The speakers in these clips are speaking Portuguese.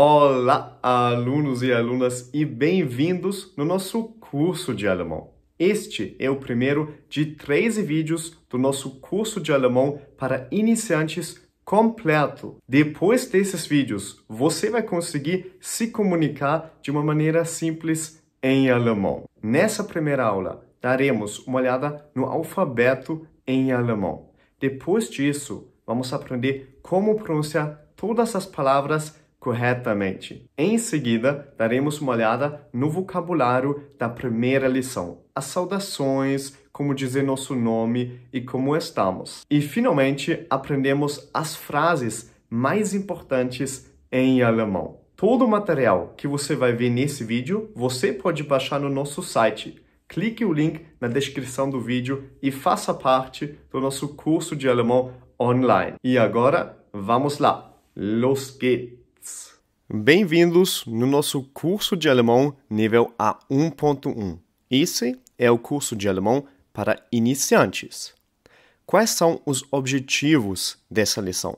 Olá, alunos e alunas, e bem-vindos no nosso curso de alemão. Este é o primeiro de 13 vídeos do nosso curso de alemão para iniciantes completo. Depois desses vídeos, você vai conseguir se comunicar de uma maneira simples em alemão. Nessa primeira aula, daremos uma olhada no alfabeto em alemão. Depois disso, vamos aprender como pronunciar todas as palavras corretamente. Em seguida, daremos uma olhada no vocabulário da primeira lição, as saudações, como dizer nosso nome e como estamos. E finalmente, aprendemos as frases mais importantes em alemão. Todo o material que você vai ver nesse vídeo, você pode baixar no nosso site. Clique o link na descrição do vídeo e faça parte do nosso curso de alemão online. E agora, vamos lá. Los geht's! Bem-vindos no nosso curso de alemão nível A1.1. Esse é o curso de alemão para iniciantes. Quais são os objetivos dessa lição?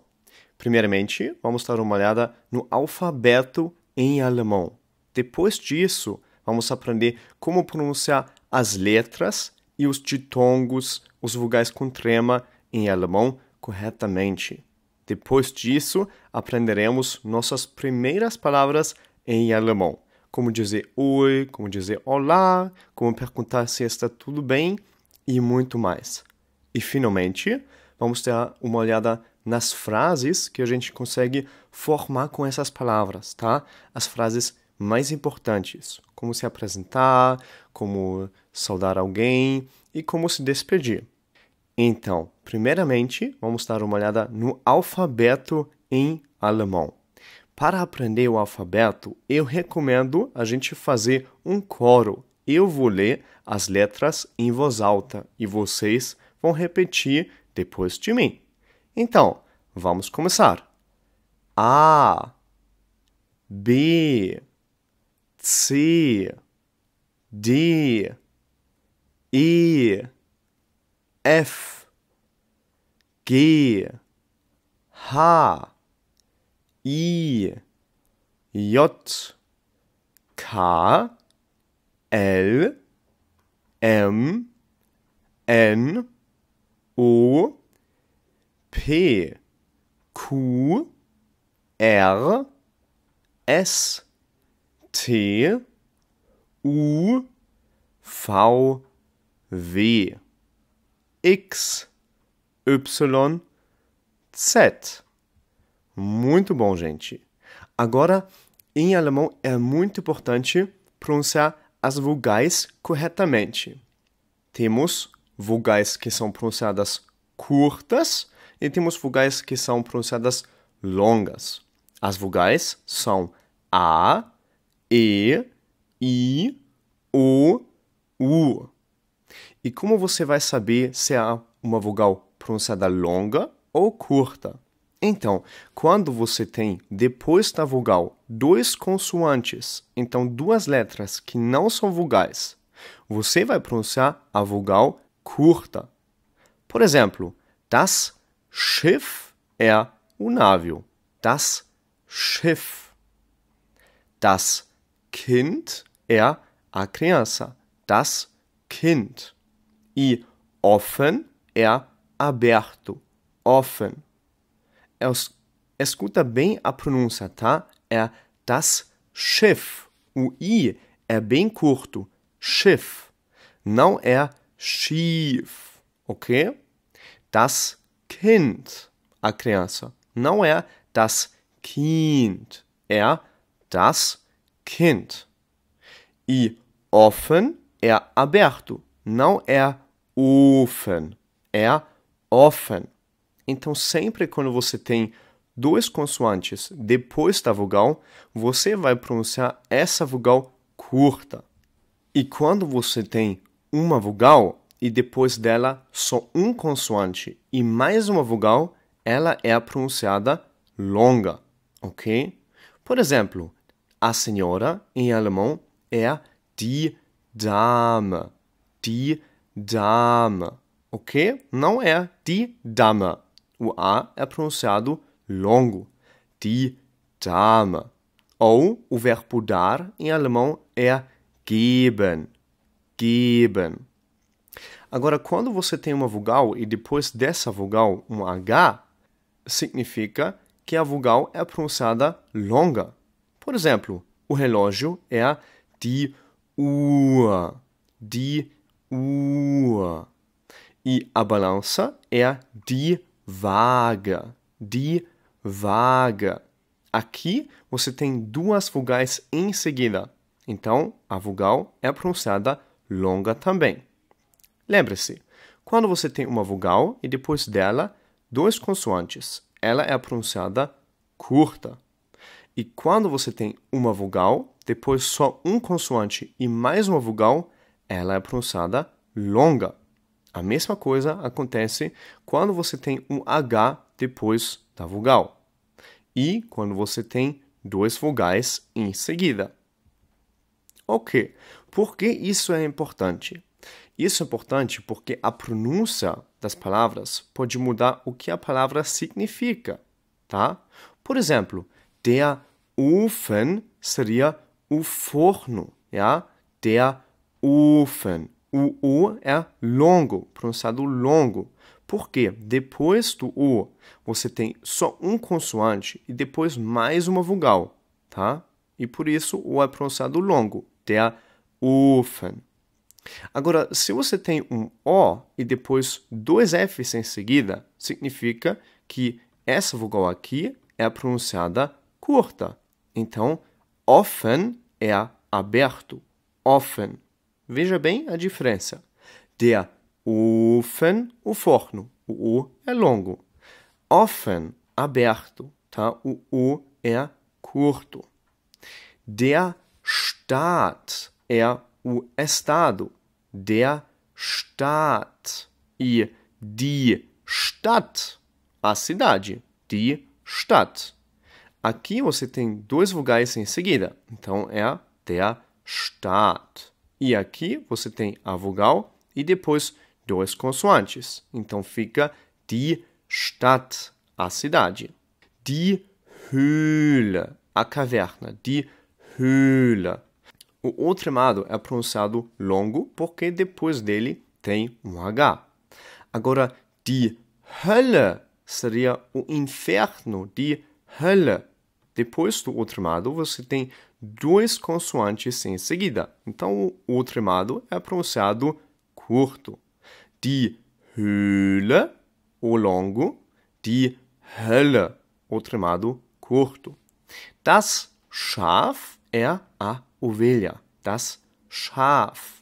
Primeiramente, vamos dar uma olhada no alfabeto em alemão. Depois disso, vamos aprender como pronunciar as letras e os ditongos, os vogais com trema em alemão corretamente. Depois disso, aprenderemos nossas primeiras palavras em alemão. Como dizer oi, como dizer olá, como perguntar se está tudo bem e muito mais. E finalmente, vamos ter uma olhada nas frases que a gente consegue formar com essas palavras, tá? As frases mais importantes, como se apresentar, como saudar alguém e como se despedir. Então, primeiramente, vamos dar uma olhada no alfabeto em alemão. Para aprender o alfabeto, eu recomendo a gente fazer um coro. Eu vou ler as letras em voz alta e vocês vão repetir depois de mim. Então, vamos começar. A, B, C, D, E. F G H I J K L M N O P Q R S T U V W X, Y, Z. Muito bom, gente. Agora, em alemão é muito importante pronunciar as vogais corretamente. Temos vogais que são pronunciadas curtas e temos vogais que são pronunciadas longas. As vogais são A, E, I, O, U. E como você vai saber se há uma vogal pronunciada longa ou curta? Então, quando você tem depois da vogal dois consoantes, então duas letras que não são vogais, você vai pronunciar a vogal curta. Por exemplo, das Schiff é o navio. Das Schiff. Das Kind é a criança. Das Kind. E offen é aberto. Offen. É escuta bem a pronúncia, tá? É das Schiff. O i é bem curto. Schiff. Não é schief, ok? Das Kind, a criança. Não é das Kind, é das Kind. E offen é aberto não é ofen, é offen. Então, sempre quando você tem duas consoantes depois da vogal, você vai pronunciar essa vogal curta. E quando você tem uma vogal e depois dela só um consoante e mais uma vogal, ela é pronunciada longa, ok? Por exemplo, a senhora em alemão é die Dame die Dame, ok? Não é die Dame. O A é pronunciado longo. Die Dame. Ou o verbo dar em alemão é geben. Geben. Agora, quando você tem uma vogal e depois dessa vogal um H, significa que a vogal é pronunciada longa. Por exemplo, o relógio é die Uhr. Die Uhr. E a balança é die Waage. Die Waage. Aqui você tem duas vogais em seguida. Então, a vogal é pronunciada longa também. Lembre-se, quando você tem uma vogal e depois dela dois consoantes, ela é pronunciada curta. E quando você tem uma vogal, depois só um consoante e mais uma vogal, ela é pronunciada longa. A mesma coisa acontece quando você tem um H depois da vogal e quando você tem dois vogais em seguida. Ok, por que isso é importante? Isso é importante porque a pronúncia das palavras pode mudar o que a palavra significa, tá? Por exemplo, der Ofen seria o forno, ja? Der Ufen. O U é longo, pronunciado longo. Por quê? Depois do U, você tem só um consoante e depois mais uma vogal, tá? E por isso o é pronunciado longo, der Ufen. É Agora, se você tem um O e depois dois Fs em seguida, significa que essa vogal aqui é pronunciada curta. Então, offen é aberto. Offen. Veja bem a diferença. Der Ofen, o forno. O O é longo. Offen, aberto. Tá? O O é curto. Der Staat é o Estado. Der Staat. E die Stadt, a cidade. Die Stadt. Aqui você tem dois vogais em seguida. Então é der Staat. E aqui você tem a vogal e depois dois consoantes. Então fica die Stadt, a cidade. Die Höhle, a caverna. Die Höhle. O outro lado é pronunciado longo porque depois dele tem um H. Agora, die Hölle seria o inferno, die Hölle. Depois do outro lado você tem duas consoantes em seguida. Então o tremado é pronunciado curto. De Höhle, o longo, de Hölle, o tremado curto. Das Schaf é a ovelha. Das Schaf.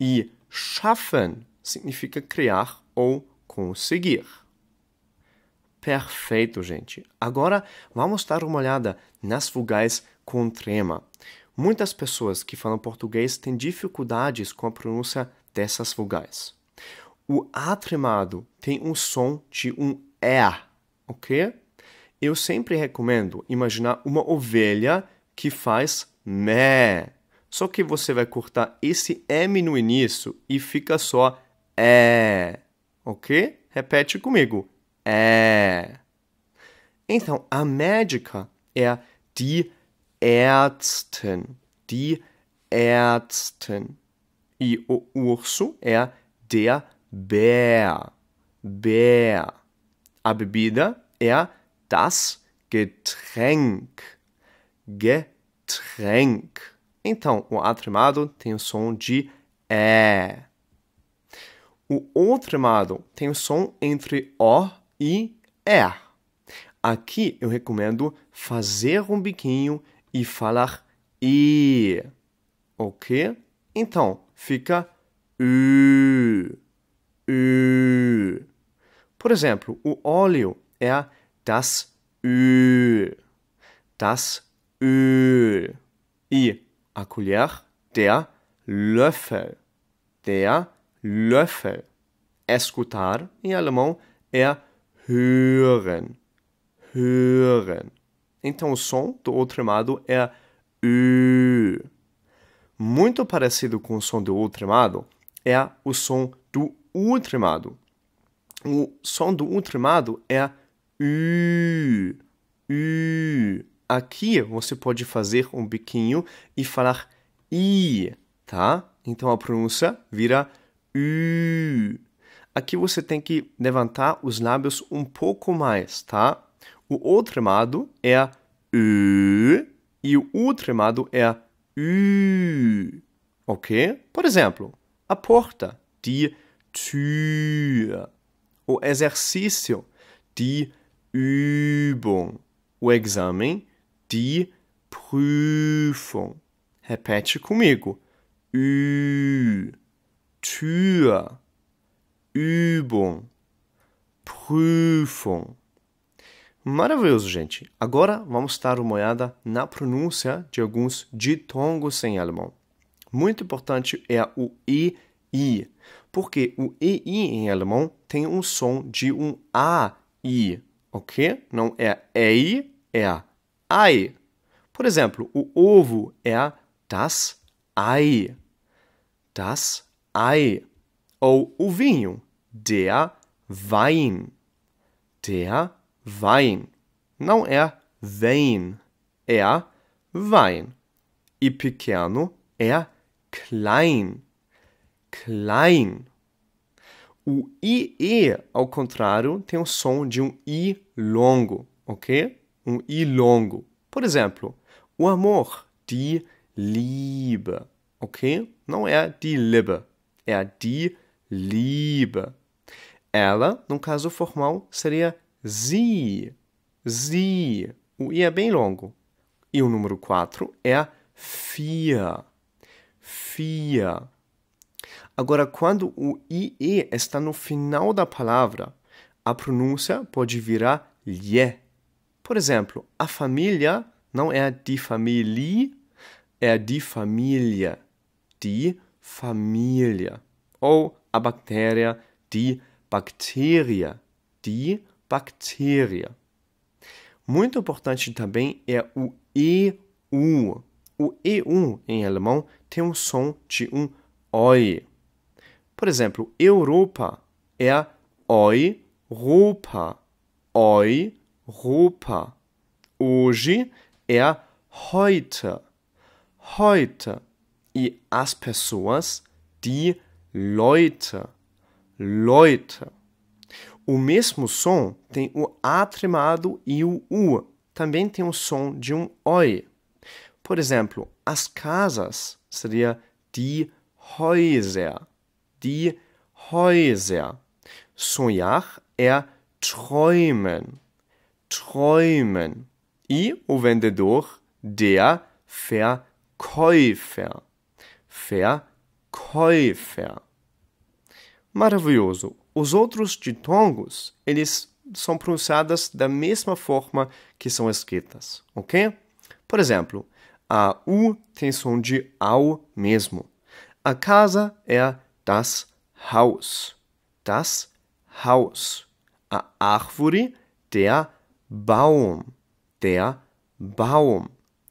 E schaffen significa criar ou conseguir. Perfeito, gente. Agora vamos dar uma olhada nas vogais com trema. Muitas pessoas que falam português têm dificuldades com a pronúncia dessas vogais. O A tremado tem um som de um E, ok? Eu sempre recomendo imaginar uma ovelha que faz mé. Só que você vai cortar esse M no início e fica só é. Ok? Repete comigo. É. Então, a médica é a dieta Ärzten. Die Ärzten. E o urso é der Bär. Bär. A bebida é das Getränk. Getränk. Então, o A tremado tem o som de é. O O tremado tem o som entre O e E. É. Aqui eu recomendo fazer um biquinho e falar i, ok? Então, fica u, u. Por exemplo, o óleo é das Öl, das Öl. E a colher, der Löffel, der Löffel. Escutar em alemão é hören, hören. Então o som do outro amado é U. Muito parecido com o som do outro amado é o som do outro amado. O som do outro amado é U. U. Aqui você pode fazer um biquinho e falar I, tá? Então a pronúncia vira U. Aqui você tem que levantar os lábios um pouco mais, tá? O O tremado é ü e o U tremado é Ü. Ok? Por exemplo, a porta, die Tür. O exercício, die Übung. O exame, die Prüfung. Repete comigo. Ü, Tür, Übung, Prüfung. Maravilhoso, gente! Agora vamos dar uma olhada na pronúncia de alguns ditongos em alemão. Muito importante é o e i, porque o e i em alemão tem um som de um a i, ok? Não é ei, é ai. Por exemplo, o ovo é das AI. Das AI. Ou o vinho, der Wein. Der Wein. Não é vem, é Wein. E pequeno é klein. Klein. O IE, ao contrário, tem o som de um I longo, ok? Um I longo. Por exemplo, o amor, die Liebe, ok? Não é die Liebe, é die Liebe. Ela, no caso formal, seria Z. Z. O I é bem longo. E o número 4 é FIA. FIA. Agora, quando o IE está no final da palavra, a pronúncia pode virar LHE. Por exemplo, a família não é de família, é de família. De família. Ou a bactéria de bactéria. De bactéria. Muito importante também é o EU. O EU em alemão tem um som de um OI. Por exemplo, Europa é OI, Europa. OI, Europa. Hoje é heute. Heute. E as pessoas, die Leute. Leute. O mesmo som tem o A tremado e o U. Também tem o som de um OI. Por exemplo, as casas seria die Häuser. Die Häuser. Sonhar é träumen. Träumen. E o vendedor, der Verkäufer. Verkäufer. Maravilhoso. Os outros ditongos, eles são pronunciadas da mesma forma que são escritas, ok? Por exemplo, a U tem som de AU mesmo. A casa é das Haus. Das Haus. A árvore, der Baum. Der Baum.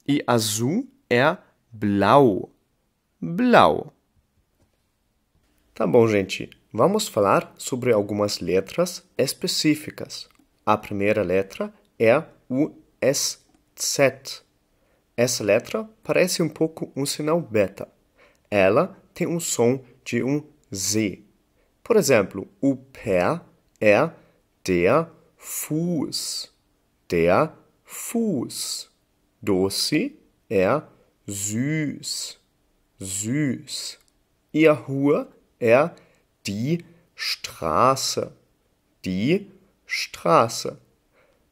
E azul é blau. Blau. Tá bom, gente. Vamos falar sobre algumas letras específicas. A primeira letra é o SZ. Essa letra parece um pouco um sinal beta. Ela tem um som de um Z. Por exemplo, o pé é der Fuß. Der Fuß. Doce é süß. Süß. E a rua é die Straße, die Straße.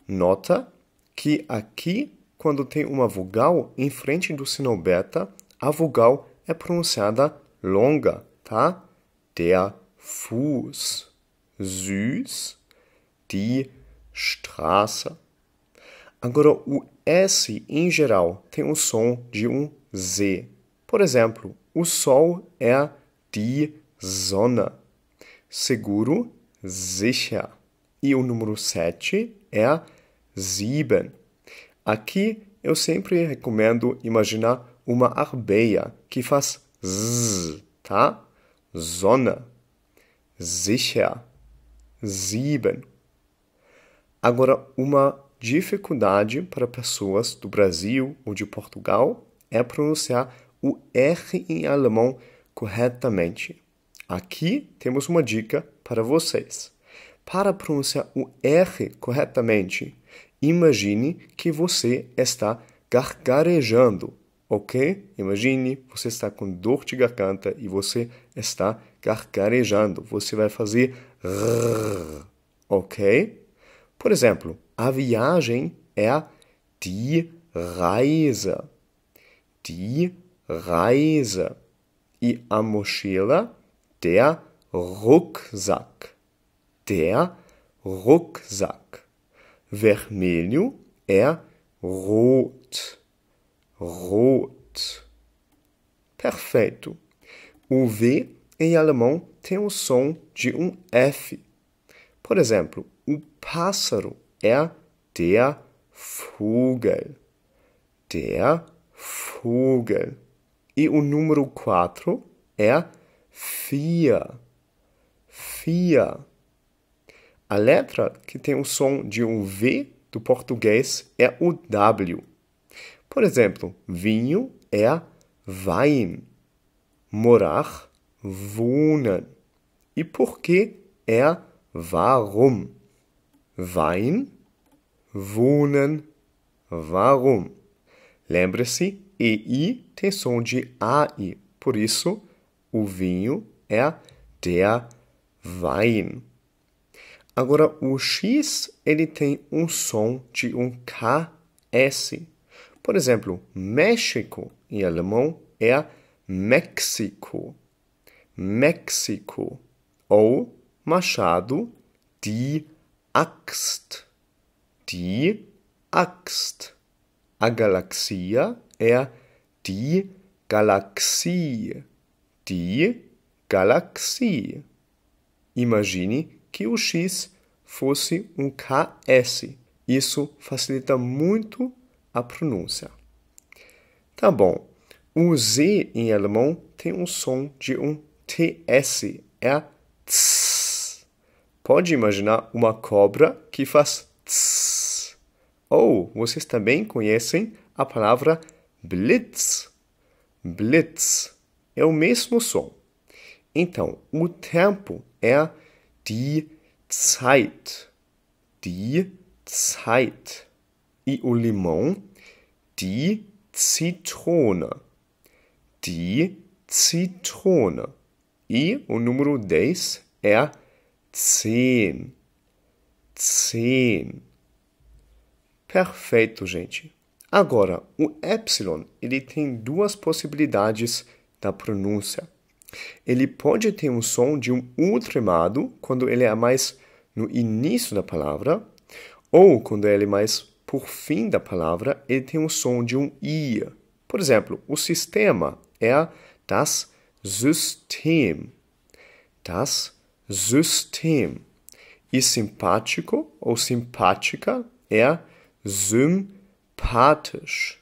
Nota que aqui, quando tem uma vogal em frente do sinal beta, a vogal é pronunciada longa, tá? Der Fuß, süß, die Straße. Agora, o S em geral tem o som de um Z. Por exemplo, o sol é die Sonne seguro, sicher. E o número 7 é sieben. Aqui eu sempre recomendo imaginar uma arbeia que faz z, tá? Zona, sicher, sieben. Agora, uma dificuldade para pessoas do Brasil ou de Portugal é pronunciar o R em alemão corretamente. Aqui temos uma dica para vocês. Para pronunciar o R corretamente, imagine que você está gargarejando, ok? Imagine você está com dor de garganta e você está gargarejando. Você vai fazer rrr, ok? Por exemplo, a viagem é die Reise. Die Reise. E a mochila Der Rucksack. Der Rucksack. Vermelho é rot. Rot. Perfeito. O V em alemão tem o som de um F. Por exemplo, o pássaro é der Vogel. Der Vogel. E o número 4 é fia, fia. A letra que tem o som de um V do português é o W. Por exemplo, vinho é Wein, morar, wohnen. E por que é warum? Wein, wohnen, warum. Lembre-se, EI tem som de AI, por isso o vinho é der Wein. Agora, o X ele tem um som de um KS. Por exemplo, México em alemão é México. México. Ou Machado, die Axt. Die Axt. A galaxia é die Galaxie die Galaxie. Imagine que o X fosse um KS. Isso facilita muito a pronúncia. Tá bom. O Z em alemão tem um som de um TS. É ts. Pode imaginar uma cobra que faz ts. Ou vocês também conhecem a palavra blitz. Blitz. É o mesmo som. Então, o tempo é die Zeit. Die Zeit. E o limão, die Zitrone. Die Zitrone. E o número 10 é zehn. Zehn. Perfeito, gente. Agora, o epsilon ele tem duas possibilidades da pronúncia. Ele pode ter um som de um U tremado quando ele é mais no início da palavra, ou quando ele é mais por fim da palavra, ele tem um som de um I. Por exemplo, o sistema é das System. Das System. E simpático ou simpática é sympathisch.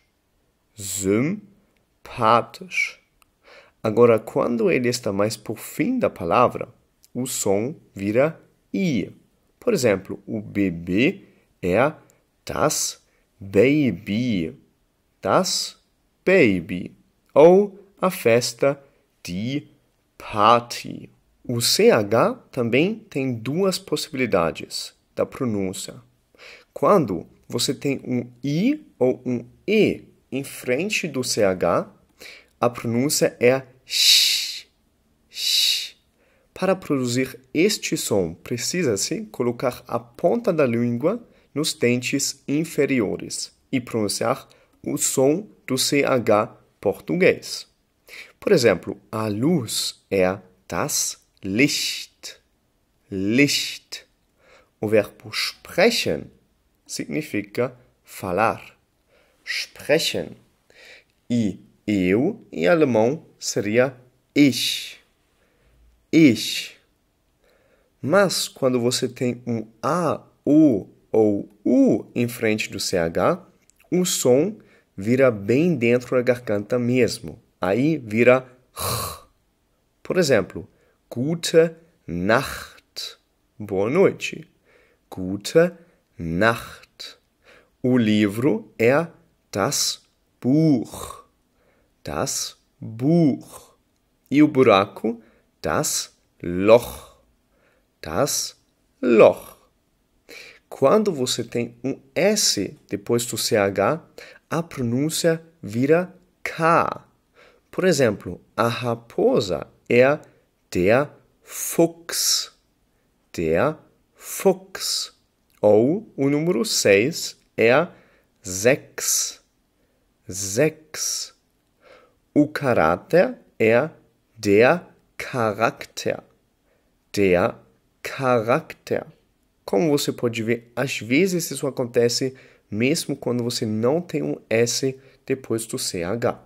Sympathisch. Agora, quando ele está mais por fim da palavra, o som vira i. Por exemplo, o bebê é das Baby, das Baby, ou a festa de party. O CH também tem duas possibilidades da pronúncia. Quando você tem um I ou um E em frente do CH, a pronúncia é sh, sh. Para produzir este som, precisa-se colocar a ponta da língua nos dentes inferiores e pronunciar o som do CH português. Por exemplo, a luz é das Licht. Licht. O verbo sprechen significa falar. Sprechen. E eu, em alemão seria ich. Ich. Mas quando você tem um A, U ou U em frente do CH, o som vira bem dentro da garganta mesmo. Aí vira R. Por exemplo, gute Nacht. Boa noite. Gute Nacht. O livro é das Buch das Buch. E o buraco, das Loch. Das Loch. Quando você tem um S depois do CH, a pronúncia vira K. Por exemplo, a raposa é der Fuchs. Der Fuchs. Ou o número 6 é Zex. Zex. O caráter é der Charakter. Der Charakter. Como você pode ver, às vezes isso acontece mesmo quando você não tem um S depois do CH.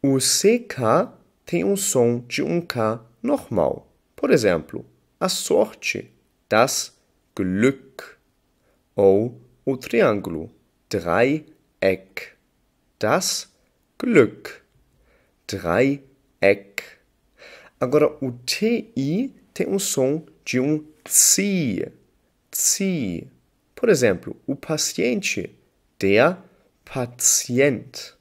O CK tem um som de um K normal. Por exemplo, a sorte, das Glück, ou o triângulo, Dreieck, das Glück. Dreieck. Agora, o TI tem um som de um TSI. TSI. Por exemplo, o paciente. Der Patient.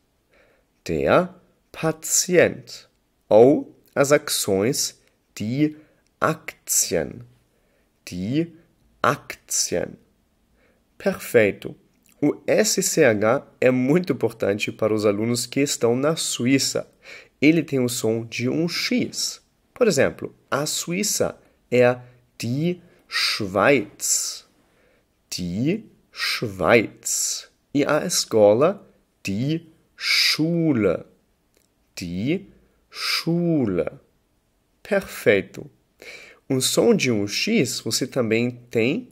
Der Patient. Ou as ações die Aktien. Die Aktien. Perfeito. O SCH é muito importante para os alunos que estão na Suíça. Ele tem o som de um X. Por exemplo, a Suíça é die Schweiz. Die Schweiz. E a escola, die Schule. Die Schule. Perfeito. O som de um X você também tem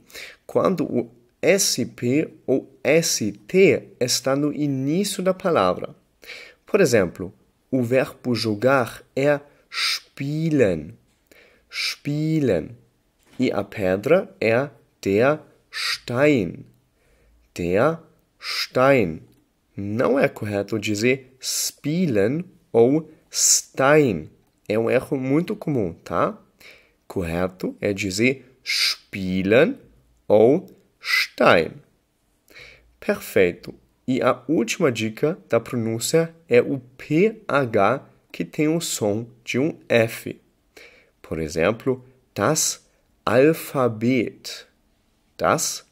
quando o SP ou ST está no início da palavra. Por exemplo, o verbo jogar é spielen. Spielen. E a pedra é der Stein. Der Stein. Não é correto dizer spielen ou Stein. É um erro muito comum, tá? Correto é dizer spielen ou Stein. Perfeito. E a última dica da pronúncia é o PH que tem o som de um F. Por exemplo, das Alphabet. Das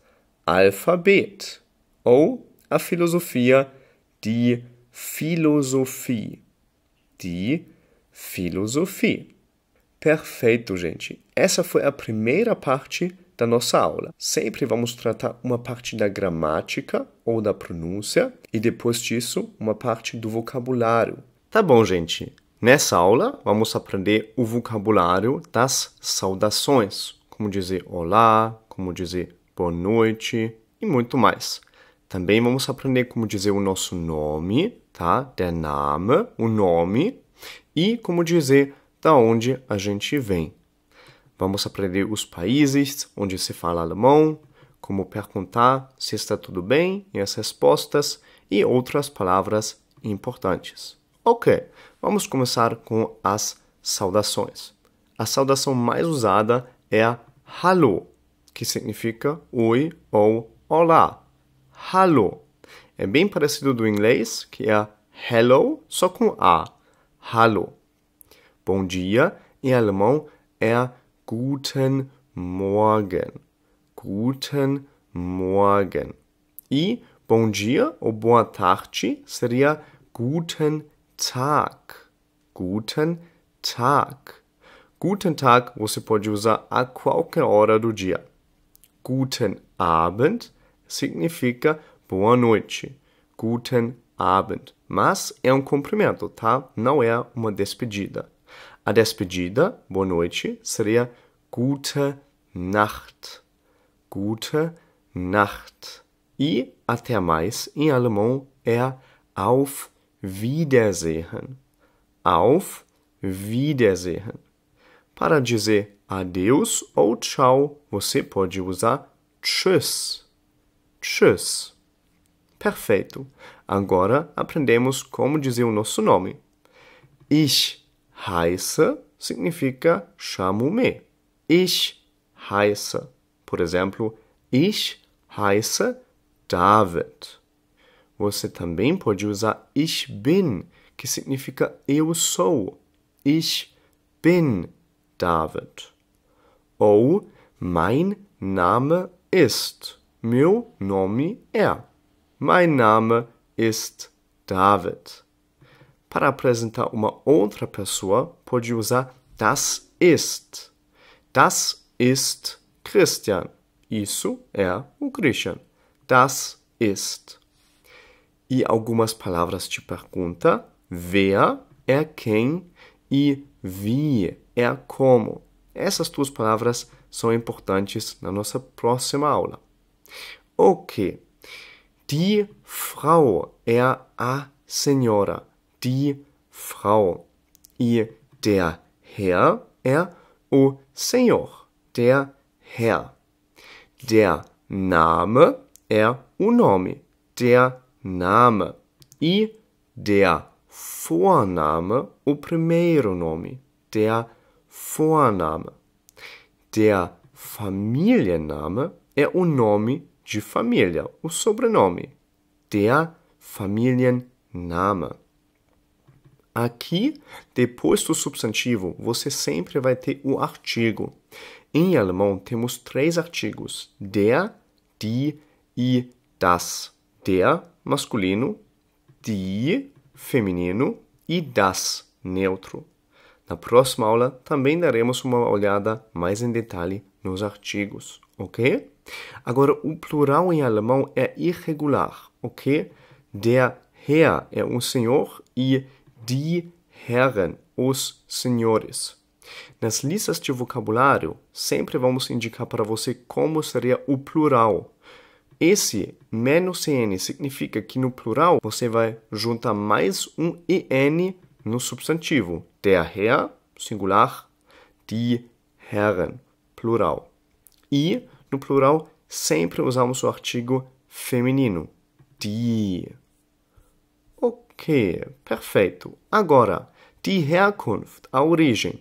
Alphabet. Ou a filosofia, die filosofia. Die filosofia. Perfeito, gente. Essa foi a primeira parte da nossa aula. Sempre vamos tratar uma parte da gramática ou da pronúncia e depois disso uma parte do vocabulário. Tá bom, gente. Nessa aula vamos aprender o vocabulário das saudações, como dizer olá, como dizer boa noite e muito mais. Também vamos aprender como dizer o nosso nome, tá? Der Name, o nome e como dizer da onde a gente vem. Vamos aprender os países onde se fala alemão, como perguntar se está tudo bem e as respostas e outras palavras importantes. Ok, vamos começar com as saudações. A saudação mais usada é a hallo, que significa oi ou olá. Hallo. É bem parecido do inglês, que é hello, só com A. Hallo. Bom dia, em alemão é guten Morgen. Guten Morgen. E bom dia ou boa tarde seria guten Tag. Guten Tag. Guten Tag você pode usar a qualquer hora do dia. Guten Abend significa boa noite. Guten Abend. Mas é um cumprimento, tá? Não é uma despedida. A despedida, boa noite, seria gute Nacht. Gute Nacht. E até mais em alemão é auf Wiedersehen. Auf Wiedersehen. Para dizer adeus ou tchau, você pode usar tschüss. Tschüss. Perfeito. Agora aprendemos como dizer o nosso nome. Ich heiße significa chamo-me. Ich heiße. Por exemplo, ich heiße David. Você também pode usar ich bin, que significa eu sou. Ich bin David. Ou mein Name ist. Meu nome é. Mein Name ist David. Para apresentar uma outra pessoa, pode usar das ist. Das ist Christian. Isso é o Christian. Das ist. E algumas palavras de pergunta. Wer é quem e wie é como. Essas duas palavras são importantes na nossa próxima aula. Ok. Die Frau é a senhora die Frau. E der Herr, er, o senhor, der Herr. Der Name, er, o nome, der Name. E der Vorname, o primeiro nome, der Vorname. Der Familienname é o nome de família, o sobrenome, der Familienname. Aqui, depois do substantivo, você sempre vai ter o artigo. Em alemão, temos três artigos: der, die e das. Der masculino, die feminino e das neutro. Na próxima aula também daremos uma olhada mais em detalhe nos artigos, ok? Agora, o plural em alemão é irregular, ok? Der Herr é um senhor e die Herren, os senhores. Nas listas de vocabulário, sempre vamos indicar para você como seria o plural. Esse menos en significa que no plural você vai juntar mais um en no substantivo. Der Herr, singular, die Herren, plural. E, no plural, sempre usamos o artigo feminino. Die que. Perfeito. Agora, die Herkunft, a origem.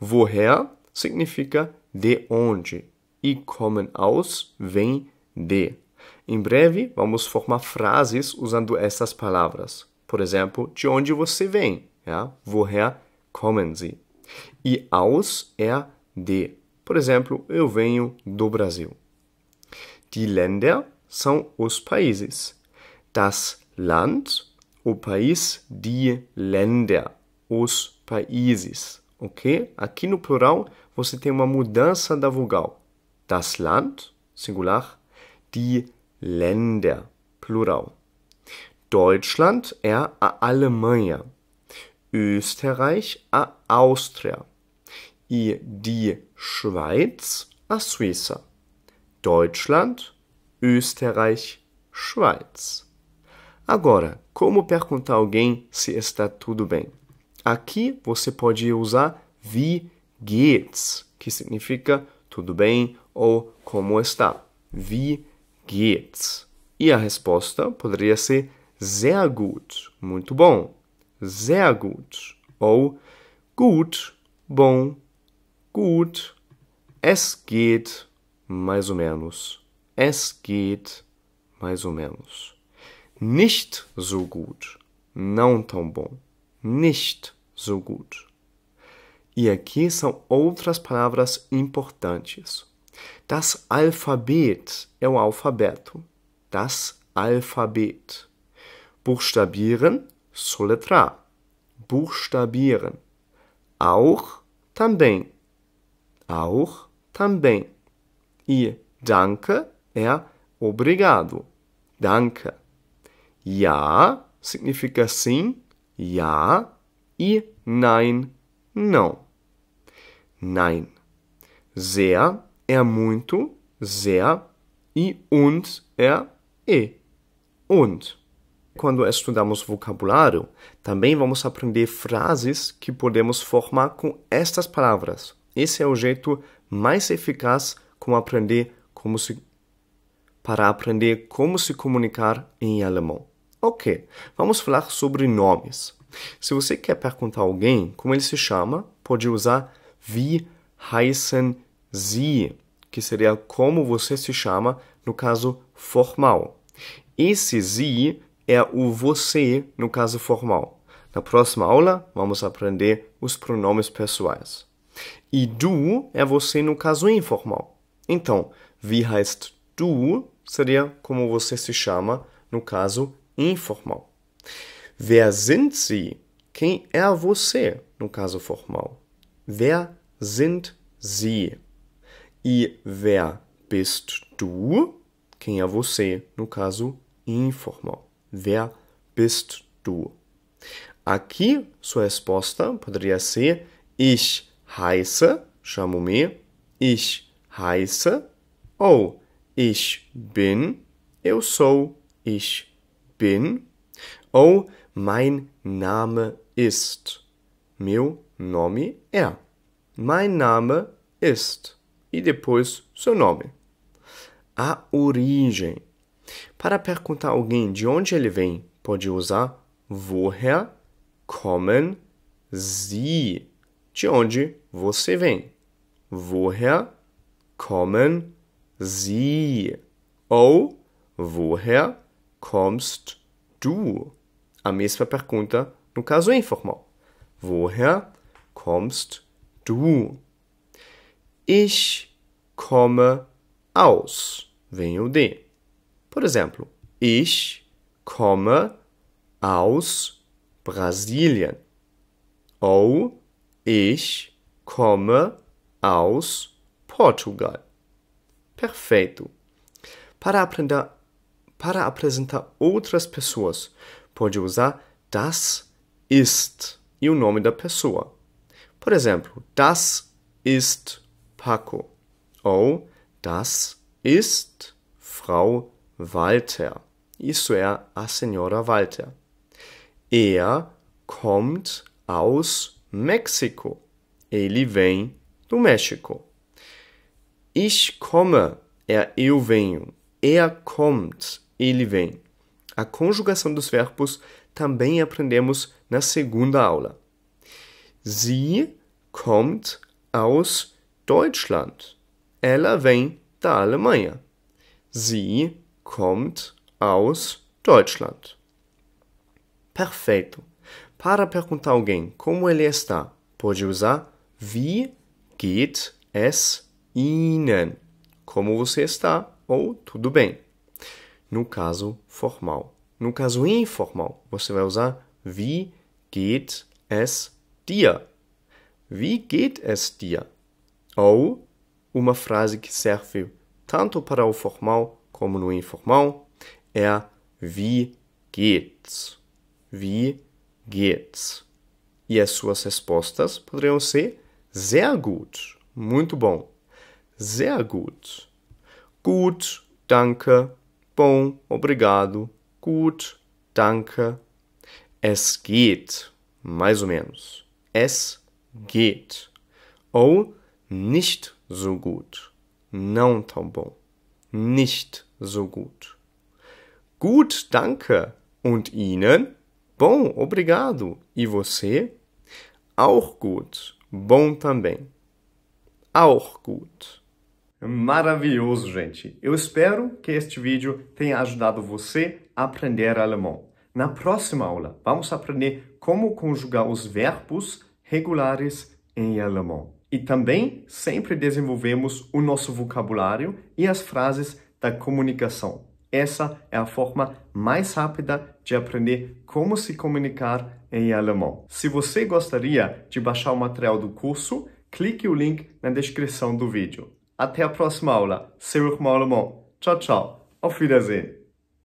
Woher significa de onde. E kommen aus vem de. Em breve, vamos formar frases usando essas palavras. Por exemplo, de onde você vem. Ja? Woher kommen Sie? E aus é de. Por exemplo, eu venho do Brasil. Die Länder são os países. Das Land o país, de Länder, os países, ok? Aqui no plural você tem uma mudança da vogal. Das Land, singular, die Länder, plural. Deutschland, er, a Alemanha. Österreich, a Áustria. E die Schweiz, a Suíça. Deutschland, Österreich, Schweiz. Agora, como perguntar a alguém se está tudo bem? Aqui você pode usar wie geht's, que significa tudo bem ou como está. Wie geht's? E a resposta poderia ser sehr gut, muito bom. Sehr gut ou gut, bom, gut. Es geht, mais ou menos. Es geht, mais ou menos. Nicht so gut. Não tão bom. Nicht so gut. E aqui são outras palavras importantes. Das Alphabet é o alfabeto. Das Alphabet. Buchstabieren, soletrar. Buchstabieren. Auch, também. Auch, também. E danke é obrigado. Danke. Ja significa sim, ja, e nein, não. Nein. Sehr é muito, sehr, e und é e. Und. Quando estudamos vocabulário, também vamos aprender frases que podemos formar com estas palavras. Esse é o jeito mais eficaz como aprender como se, para aprender como se comunicar em alemão. Ok, vamos falar sobre nomes. Se você quer perguntar a alguém como ele se chama, pode usar wie heißen Sie, que seria como você se chama no caso formal. Esse Sie é o você no caso formal. Na próxima aula, vamos aprender os pronomes pessoais. E du é você no caso informal. Então, wie heißt du seria como você se chama no caso informal. Wer sind Sie? Quem é você no caso formal? Wer sind Sie? E wer bist du? Quem é você no caso informal? Wer bist du? Aqui, sua resposta poderia ser Ich heiße, chamo-me, ich heiße, ou ich bin, eu sou, ich bin ou oh, mein Name ist. Meu nome é. Mein Name ist. E depois seu nome. A origem. Para perguntar a alguém de onde ele vem, pode usar woher kommen Sie. De onde você vem? Woher kommen Sie? Ou woher kommst du? A mesma pergunta no caso informal. Woher kommst du? Ich komme aus. Venho de. Por exemplo, ich komme aus Brasilien. Ou ich komme aus Portugal. Perfeito. Para aprender para apresentar outras pessoas, pode usar das ist e o nome da pessoa. Por exemplo, das ist Paco ou das ist Frau Walter. Isso é a senhora Walter. Er kommt aus Mexiko. Ele vem do México. Ich komme é eu venho. Er kommt ele vem. A conjugação dos verbos também aprendemos na segunda aula. Sie kommt aus Deutschland. Ela vem da Alemanha. Sie kommt aus Deutschland. Perfeito. Para perguntar a alguém como ele está, pode usar wie geht es Ihnen? Como você está ou tudo bem? no caso formal. No caso informal, você vai usar wie geht es dir? Wie geht es dir? Ou uma frase que serve tanto para o formal como no informal é wie geht's? Wie geht's? E as suas respostas poderiam ser sehr gut, muito bom. Sehr gut. Gut, danke, bom, obrigado, gut, danke. Es geht, mais ou menos. Es geht. Ou nicht so gut, não tão bom. Nicht so gut. Gut, danke. Und Ihnen? Bom, obrigado. E você? Auch gut. Bom também. Auch gut. Maravilhoso, gente! Eu espero que este vídeo tenha ajudado você a aprender alemão. Na próxima aula, vamos aprender como conjugar os verbos regulares em alemão. E também sempre desenvolvemos o nosso vocabulário e as frases da comunicação. Essa é a forma mais rápida de aprender como se comunicar em alemão. Se você gostaria de baixar o material do curso, clique o link na descrição do vídeo. Até a próxima aula. Seu Ciao alemão. Auf Wiedersehen.